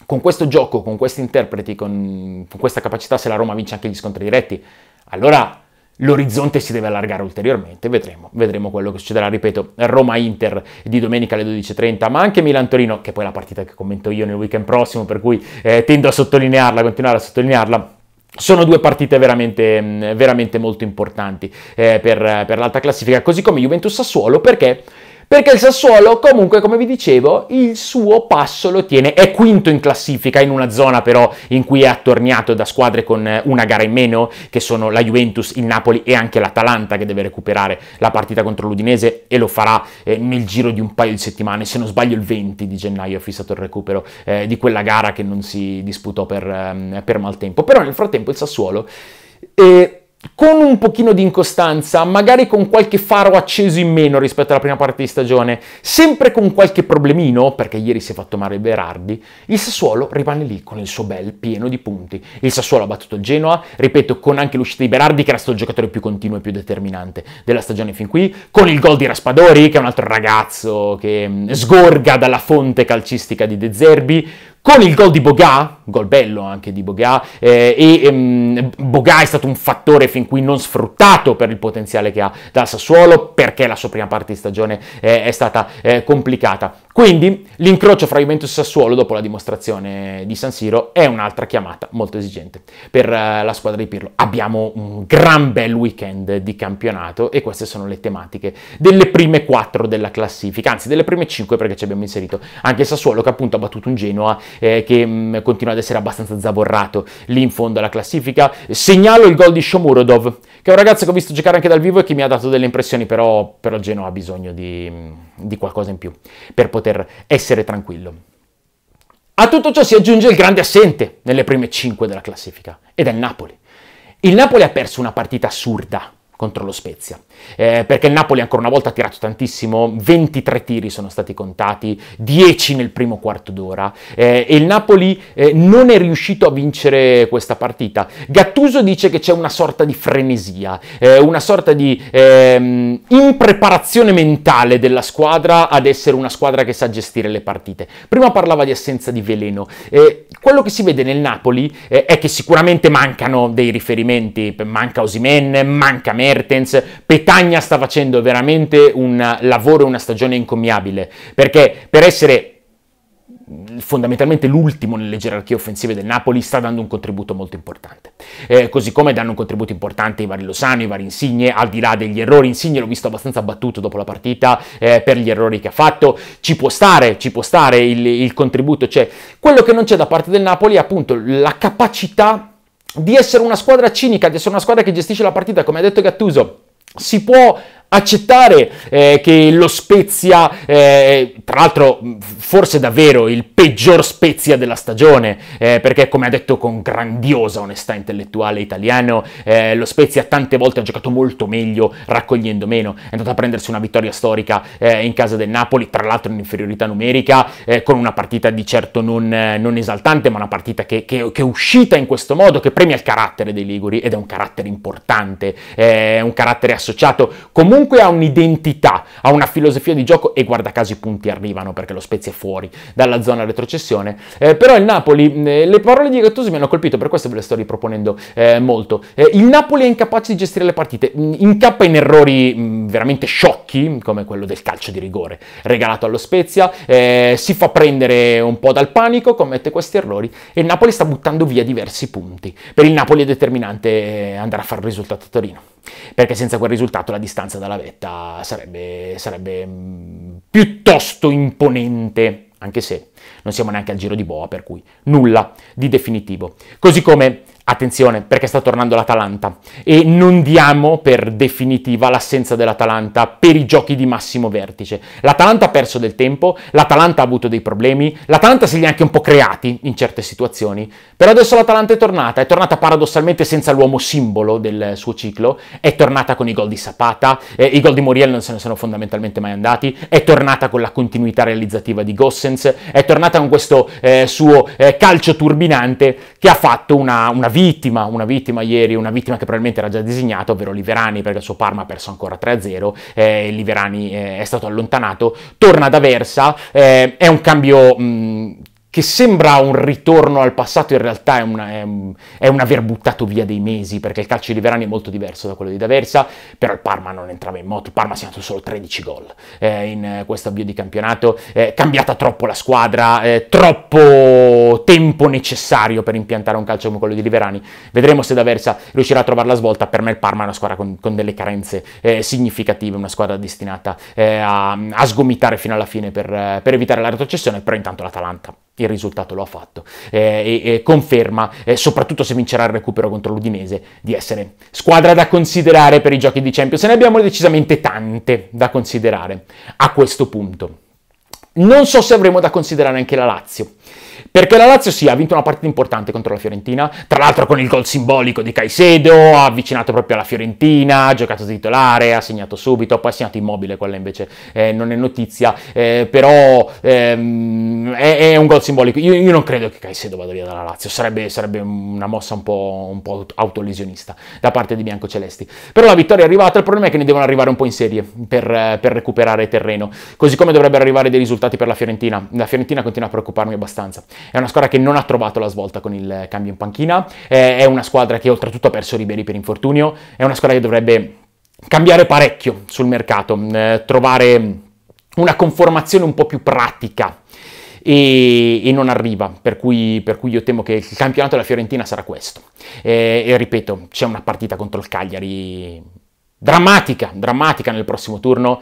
S1: con questo gioco, con questi interpreti, con, con, questa capacità, se la Roma vince anche gli scontri diretti, allora l'orizzonte si deve allargare ulteriormente. Vedremo, vedremo quello che succederà. Ripeto, Roma-Inter di domenica alle 12.30, ma anche Milan-Torino, che poi è la partita che commento io nel weekend prossimo, per cui eh, tendo a sottolinearla, a continuare a sottolinearla sono due partite veramente, veramente molto importanti eh, per, per l'alta classifica, così come Juventus-Sassuolo, perché perché il Sassuolo comunque, come vi dicevo, il suo passo lo tiene, è quinto in classifica in una zona però in cui è attorniato da squadre con eh, una gara in meno, che sono la Juventus, il Napoli e anche l'Atalanta che deve recuperare la partita contro l'Udinese e lo farà eh, nel giro di un paio di settimane, se non sbaglio il 20 di gennaio è fissato il recupero eh, di quella gara che non si disputò per, ehm, per maltempo. Però nel frattempo il Sassuolo... Eh, con un pochino di incostanza, magari con qualche faro acceso in meno rispetto alla prima parte di stagione, sempre con qualche problemino, perché ieri si è fatto male Berardi, il Sassuolo rimane lì con il suo bel pieno di punti. Il Sassuolo ha battuto il Genoa, ripeto, con anche l'uscita di Berardi, che era stato il giocatore più continuo e più determinante della stagione fin qui, con il gol di Raspadori, che è un altro ragazzo che mm, sgorga dalla fonte calcistica di De Zerbi, con il gol di Boga, gol bello anche di Boga, eh, e ehm, Bogà è stato un fattore fin qui non sfruttato per il potenziale che ha dal Sassuolo perché la sua prima parte di stagione eh, è stata eh, complicata. Quindi l'incrocio fra Juventus e Sassuolo dopo la dimostrazione di San Siro è un'altra chiamata molto esigente per eh, la squadra di Pirlo. Abbiamo un gran bel weekend di campionato e queste sono le tematiche delle prime quattro della classifica, anzi delle prime cinque perché ci abbiamo inserito anche Sassuolo che appunto ha battuto un Genoa eh, che mh, mm, continua ad essere abbastanza zavorrato lì in fondo alla classifica. Segnalo il gol di Shomurodov che è un ragazzo che ho visto giocare anche dal vivo e che mi ha dato delle impressioni però, però Genoa ha bisogno di, mm, di qualcosa in più per poter poter essere tranquillo. A tutto ciò si aggiunge il grande assente nelle prime 5 della classifica ed è il Napoli. Il Napoli ha perso una partita assurda contro lo Spezia, eh, perché il Napoli ancora una volta ha tirato tantissimo, 23 tiri sono stati contati, 10 nel primo quarto d'ora eh, e il Napoli eh, non è riuscito a vincere questa partita. Gattuso dice che c'è una sorta di frenesia, eh, una sorta di ehm, impreparazione mentale della squadra ad essere una squadra che sa gestire le partite. Prima parlava di assenza di veleno, eh, quello che si vede nel Napoli eh, è che sicuramente mancano dei riferimenti, manca Osimen, manca me, Mertens, Petagna sta facendo veramente un lavoro e una stagione incommiabile, perché per essere fondamentalmente l'ultimo nelle gerarchie offensive del Napoli, sta dando un contributo molto importante. Eh, così come danno un contributo importante i vari Lozano, i vari Insigne, al di là degli errori, Insigne l'ho visto abbastanza battuto dopo la partita eh, per gli errori che ha fatto, ci può stare, ci può stare, il, il contributo c'è. Cioè, quello che non c'è da parte del Napoli è appunto la capacità di essere una squadra cinica, di essere una squadra che gestisce la partita, come ha detto Gattuso, si può accettare eh, che lo Spezia, eh, tra l'altro forse davvero il peggior Spezia della stagione, eh, perché come ha detto con grandiosa onestà intellettuale italiano, eh, lo Spezia tante volte ha giocato molto meglio raccogliendo meno, è andato a prendersi una vittoria storica eh, in casa del Napoli, tra l'altro in inferiorità numerica, eh, con una partita di certo non, non esaltante, ma una partita che, che, che, è uscita in questo modo, che premia il carattere dei Liguri ed è un carattere importante, è un carattere associato comunque comunque ha un'identità, ha una filosofia di gioco e guarda caso i punti arrivano perché lo Spezia è fuori dalla zona retrocessione. Eh, però il Napoli, mm, eh, le parole di Gattuso mi hanno colpito, per questo ve le sto riproponendo eh, molto. Eh, il Napoli è incapace di gestire le partite, mm, incappa in errori mh, mm, veramente sciocchi, come quello del calcio di rigore regalato allo Spezia, eh, si fa prendere un po' dal panico, commette questi errori e il Napoli sta buttando via diversi punti. Per il Napoli è determinante eh, andare a fare il risultato a Torino perché senza quel risultato la distanza dalla vetta sarebbe, sarebbe mm, piuttosto imponente anche se non siamo neanche al giro di boa, per cui nulla di definitivo. Così come Attenzione, perché sta tornando l'Atalanta e non diamo per definitiva l'assenza dell'Atalanta per i giochi di massimo vertice. L'Atalanta ha perso del tempo, l'Atalanta ha avuto dei problemi, l'Atalanta se li ha anche un po' creati in certe situazioni, però adesso l'Atalanta è tornata, è tornata paradossalmente senza l'uomo simbolo del suo ciclo, è tornata con i gol di Sapata, eh, i gol di Moriel non se ne sono fondamentalmente mai andati, è tornata con la continuità realizzativa di Gossens, è tornata con questo eh, suo eh, calcio turbinante che ha fatto una, una vita vittima, una vittima ieri, una vittima che probabilmente era già disegnata, ovvero Liverani, perché il suo Parma ha perso ancora 3-0, eh, Liverani eh, è stato allontanato, torna da Versa, eh, è un cambio mh, che sembra un ritorno al passato, in realtà è, una, è, un, è un aver buttato via dei mesi, perché il calcio di Verani è molto diverso da quello di D'Aversa, però il Parma non entrava in moto, il Parma si è andato solo 13 gol eh, in questo avvio di campionato, è eh, cambiata troppo la squadra, eh, troppo tempo necessario per impiantare un calcio come quello di Riverani, vedremo se D'Aversa riuscirà a trovare la svolta, per me il Parma è una squadra con, con delle carenze eh, significative, una squadra destinata a, a, sgomitare fino alla fine per, per evitare la retrocessione, però intanto l'Atalanta il risultato lo ha fatto eh, e, e, conferma, eh, soprattutto se vincerà il recupero contro l'Udinese, di essere squadra da considerare per i giochi di Champions. Se ne abbiamo decisamente tante da considerare a questo punto. Non so se avremo da considerare anche la Lazio. Perché la Lazio sì, ha vinto una partita importante contro la Fiorentina, tra l'altro con il gol simbolico di Caicedo, ha avvicinato proprio alla Fiorentina, ha giocato titolare, ha segnato subito, poi ha segnato immobile, quella invece eh, non è notizia, eh, però ehm, è, è, un gol simbolico. Io, io, non credo che Caicedo vada via dalla Lazio, sarebbe, sarebbe una mossa un po', un po', autolesionista da parte di Biancocelesti. Però la vittoria è arrivata, il problema è che ne devono arrivare un po' in serie per, per recuperare terreno, così come dovrebbero arrivare dei risultati per la Fiorentina. La Fiorentina continua a preoccuparmi abbastanza. È una squadra che non ha trovato la svolta con il cambio in panchina, è una squadra che oltretutto ha perso Riberi per infortunio, è una squadra che dovrebbe cambiare parecchio sul mercato, eh, trovare una conformazione un po' più pratica e, e non arriva, per cui, per cui, io temo che il campionato della Fiorentina sarà questo. e, e ripeto, c'è una partita contro il Cagliari drammatica, drammatica nel prossimo turno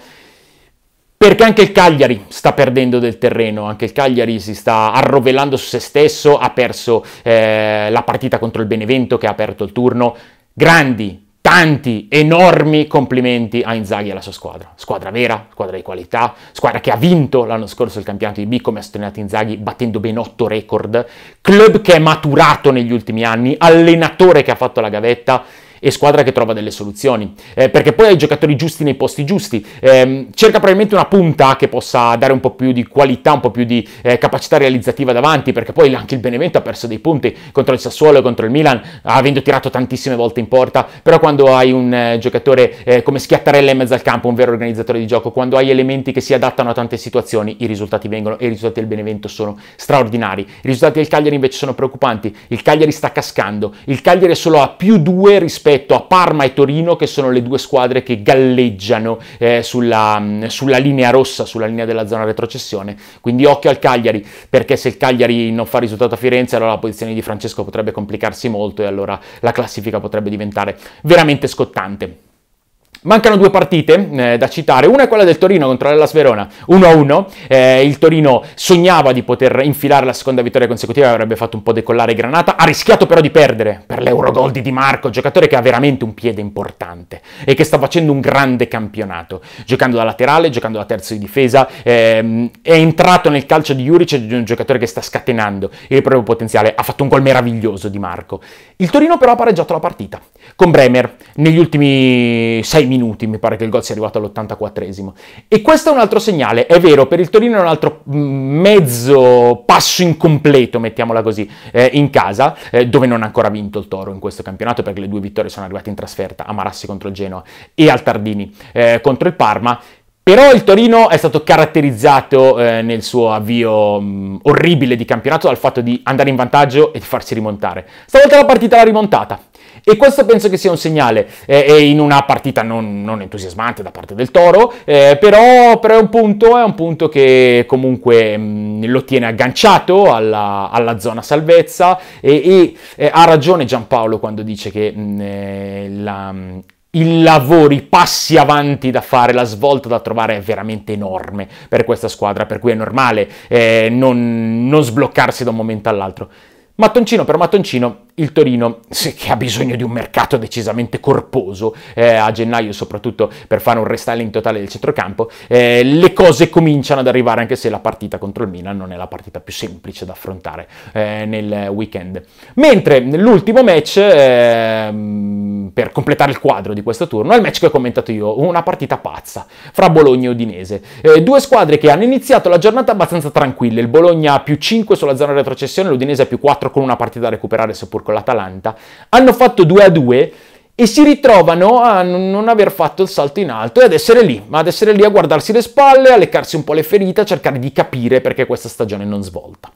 S1: perché anche il Cagliari sta perdendo del terreno, anche il Cagliari si sta arrovellando su se stesso, ha perso eh, la partita contro il Benevento che ha aperto il turno. Grandi, tanti, enormi complimenti a Inzaghi e alla sua squadra. Squadra vera, squadra di qualità, squadra che ha vinto l'anno scorso il campionato di B come ha sottolineato Inzaghi battendo ben 8 record, club che è maturato negli ultimi anni, allenatore che ha fatto la gavetta e squadra che trova delle soluzioni, eh, perché poi ha i giocatori giusti nei posti giusti, eh, cerca probabilmente una punta che possa dare un po' più di qualità, un po' più di eh, capacità realizzativa davanti, perché poi anche il Benevento ha perso dei punti contro il Sassuolo e contro il Milan, avendo tirato tantissime volte in porta, però quando hai un eh, giocatore eh, come Schiattarella in mezzo al campo, un vero organizzatore di gioco, quando hai elementi che si adattano a tante situazioni, i risultati vengono e i risultati del Benevento sono straordinari. I risultati del Cagliari invece sono preoccupanti, il Cagliari sta cascando, il Cagliari è solo a più due rispetto rispetto a Parma e Torino, che sono le due squadre che galleggiano eh, sulla, mm, sulla, linea rossa, sulla linea della zona retrocessione. Quindi occhio al Cagliari, perché se il Cagliari non fa risultato a Firenze, allora la posizione di Francesco potrebbe complicarsi molto e allora la classifica potrebbe diventare veramente scottante. Mancano due partite eh, da citare, una è quella del Torino contro la Sverona, 1-1, eh, il Torino sognava di poter infilare la seconda vittoria consecutiva, avrebbe fatto un po' decollare Granata, ha rischiato però di perdere per l'Eurogol di Di Marco, giocatore che ha veramente un piede importante e che sta facendo un grande campionato, giocando da laterale, giocando da terzo di difesa, ehm, è entrato nel calcio di Juric, un giocatore che sta scatenando il proprio potenziale, ha fatto un gol meraviglioso Di Marco. Il Torino però ha pareggiato la partita con Bremer negli ultimi 6 minuti minuti, mi pare che il gol sia arrivato all'84esimo. E questo è un altro segnale, è vero, per il Torino è un altro mm, mezzo passo incompleto, mettiamola così, eh, in casa, eh, dove non ha ancora vinto il Toro in questo campionato, perché le due vittorie sono arrivate in trasferta, a Marassi contro il Genoa e al Tardini eh, contro il Parma. Però il Torino è stato caratterizzato eh, nel suo avvio mh, mm, orribile di campionato dal fatto di andare in vantaggio e di farsi rimontare. Stavolta la partita l'ha rimontata. E questo penso che sia un segnale eh, in una partita non, non, entusiasmante da parte del Toro, eh, però, però è, un punto, è, un punto, che comunque mh, mm, lo tiene agganciato alla, alla zona salvezza e, e eh, ha ragione Giampaolo quando dice che mh, mm, eh, la, mm, il lavoro, i passi avanti da fare, la svolta da trovare è veramente enorme per questa squadra, per cui è normale eh, non, non sbloccarsi da un momento all'altro. Mattoncino per mattoncino, il Torino, che ha bisogno di un mercato decisamente corposo eh, a gennaio, soprattutto per fare un restyling totale del centrocampo, eh, le cose cominciano ad arrivare anche se la partita contro il Milan non è la partita più semplice da affrontare eh, nel weekend. Mentre l'ultimo match, ehm, per completare il quadro di questo turno, è il match che ho commentato io, una partita pazza fra Bologna e Udinese. Eh, due squadre che hanno iniziato la giornata abbastanza tranquille, il Bologna più 5 sulla zona retrocessione, l'Udinese più 4 4 con una partita da recuperare seppur con l'Atalanta, hanno fatto 2 a 2 e si ritrovano a non aver fatto il salto in alto e ad essere lì, ma ad essere lì a guardarsi le spalle, a leccarsi un po' le ferite, a cercare di capire perché questa stagione non svolta.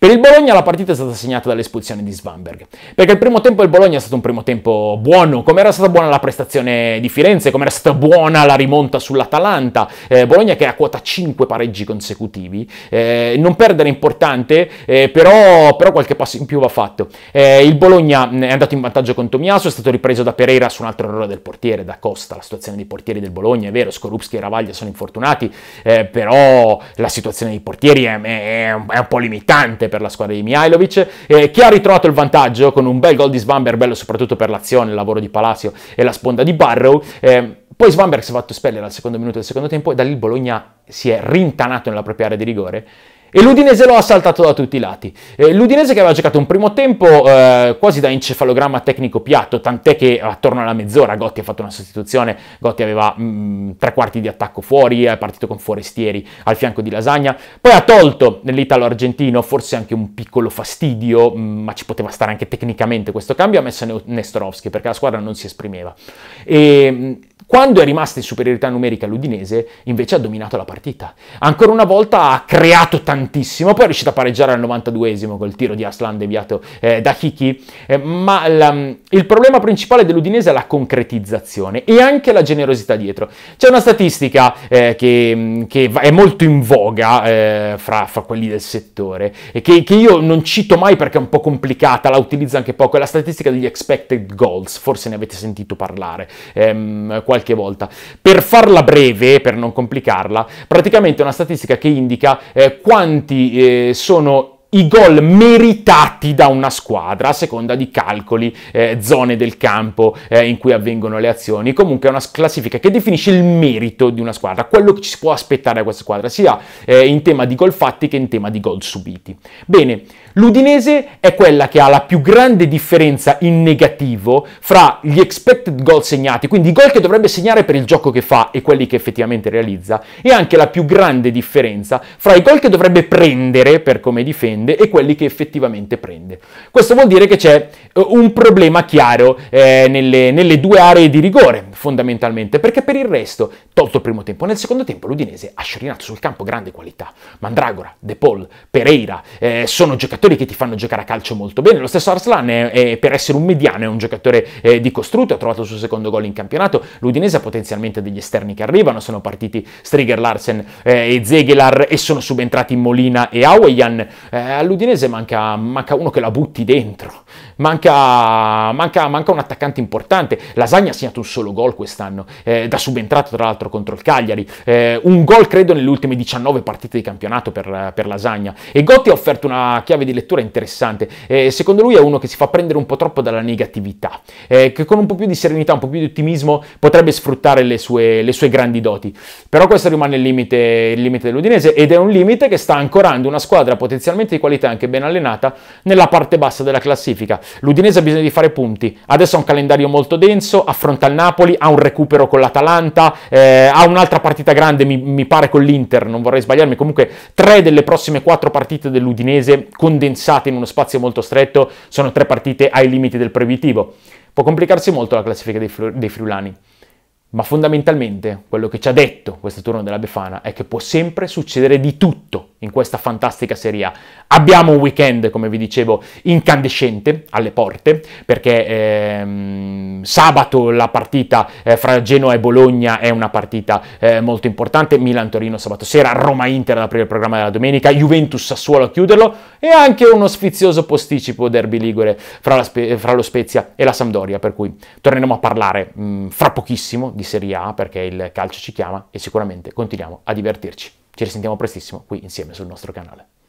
S1: Per il Bologna la partita è stata segnata dall'espulsione di Svanberg, perché il primo tempo del Bologna è stato un primo tempo buono, come era stata buona la prestazione di Firenze, come era stata buona la rimonta sull'Atalanta, eh, Bologna che è a quota 5 pareggi consecutivi, eh, non perdere è importante, eh, però, però, qualche passo in più va fatto. Eh, il Bologna è andato in vantaggio con Tomiaso, è stato ripreso da Pereira su un altro errore del portiere, da Costa, la situazione dei portieri del Bologna, è vero, Skorupski e Ravaglia sono infortunati, eh, però la situazione dei portieri è, è, è un po' limitante per la squadra di Mihailovic, eh, che ha ritrovato il vantaggio con un bel gol di Svamberg, bello soprattutto per l'azione, il lavoro di Palacio e la sponda di Barrow. Eh, poi Svamberg si è fatto spellere al secondo minuto del secondo tempo e da lì il Bologna si è rintanato nella propria area di rigore e l'Udinese lo ha saltato da tutti i lati. Eh, L'Udinese che aveva giocato un primo tempo eh, quasi da encefalogramma tecnico piatto, tant'è che attorno alla mezz'ora Gotti ha fatto una sostituzione, Gotti aveva mh, mm, tre quarti di attacco fuori, è partito con Forestieri al fianco di Lasagna, poi ha tolto nell'italo-argentino forse anche un piccolo fastidio, mh, mm, ma ci poteva stare anche tecnicamente questo cambio, ha messo Nestorovski perché la squadra non si esprimeva. E, mh, mm, quando è rimasta in superiorità numerica l'Udinese invece ha dominato la partita. Ancora una volta ha creato tantissimo tantissimo, poi è riuscito a pareggiare al 92esimo col tiro di Aslan deviato eh, da Kiki, eh, ma la, il problema principale dell'Udinese è la concretizzazione e anche la generosità dietro. C'è una statistica eh, che, che, è molto in voga eh, fra, fra, quelli del settore e che, che, io non cito mai perché è un po' complicata, la utilizzo anche poco, è la statistica degli expected goals, forse ne avete sentito parlare ehm, qualche volta. Per farla breve, per non complicarla, praticamente è una statistica che indica eh, quando quanti eh, sono i gol meritati da una squadra a seconda di calcoli, eh, zone del campo eh, in cui avvengono le azioni. Comunque è una classifica che definisce il merito di una squadra, quello che ci si può aspettare da questa squadra, sia eh, in tema di gol fatti che in tema di gol subiti. Bene, l'Udinese è quella che ha la più grande differenza in negativo fra gli expected goal segnati, quindi i gol che dovrebbe segnare per il gioco che fa e quelli che effettivamente realizza, e anche la più grande differenza fra i gol che dovrebbe prendere per come difende spende e quelli che effettivamente prende. Questo vuol dire che c'è eh, un problema chiaro eh, nelle, nelle, due aree di rigore, fondamentalmente, perché per il resto, tolto il primo tempo, nel secondo tempo l'Udinese ha sciorinato sul campo grande qualità. Mandragora, De Paul, Pereira eh, sono giocatori che ti fanno giocare a calcio molto bene. Lo stesso Arslan, è, è, per essere un mediano, è un giocatore eh, di costrutto, ha trovato il suo secondo gol in campionato. L'Udinese ha potenzialmente degli esterni che arrivano, sono partiti Striger Larsen eh, e Zegelar e sono subentrati Molina e Aweyan. Eh, eh, all'Udinese manca, manca uno che la butti dentro manca, manca, manca un attaccante importante. Lasagna ha segnato un solo gol quest'anno, eh, da subentrato tra l'altro contro il Cagliari. Eh, un gol credo nelle ultime 19 partite di campionato per, per Lasagna. E Gotti ha offerto una chiave di lettura interessante. Eh, secondo lui è uno che si fa prendere un po' troppo dalla negatività, eh, che con un po' più di serenità, un po' più di ottimismo potrebbe sfruttare le sue, le sue grandi doti. Però questo rimane il limite, il limite dell'Udinese ed è un limite che sta ancorando una squadra potenzialmente di qualità anche ben allenata nella parte bassa della classifica Repubblica. L'Udinese ha bisogno di fare punti, adesso ha un calendario molto denso, affronta il Napoli, ha un recupero con l'Atalanta, eh, ha un'altra partita grande, mi, mi pare con l'Inter, non vorrei sbagliarmi, comunque tre delle prossime quattro partite dell'Udinese condensate in uno spazio molto stretto sono tre partite ai limiti del proibitivo. Può complicarsi molto la classifica dei, fru- dei friulani. Ma fondamentalmente quello che ci ha detto questo turno della Befana è che può sempre succedere di tutto in questa fantastica Serie A. Abbiamo un weekend, come vi dicevo, incandescente alle porte, perché ehm, sabato la partita eh, fra Genoa e Bologna è una partita eh, molto importante, Milan-Torino sabato sera, Roma-Inter ad aprire il programma della domenica, Juventus-Sassuolo a chiuderlo e anche uno sfizioso posticipo derby ligure fra, Spe- fra lo Spezia e la Sampdoria, per cui torneremo a parlare mh, fra pochissimo di Serie A perché il calcio ci chiama e sicuramente continuiamo a divertirci. Ci risentiamo prestissimo qui insieme sul nostro canale.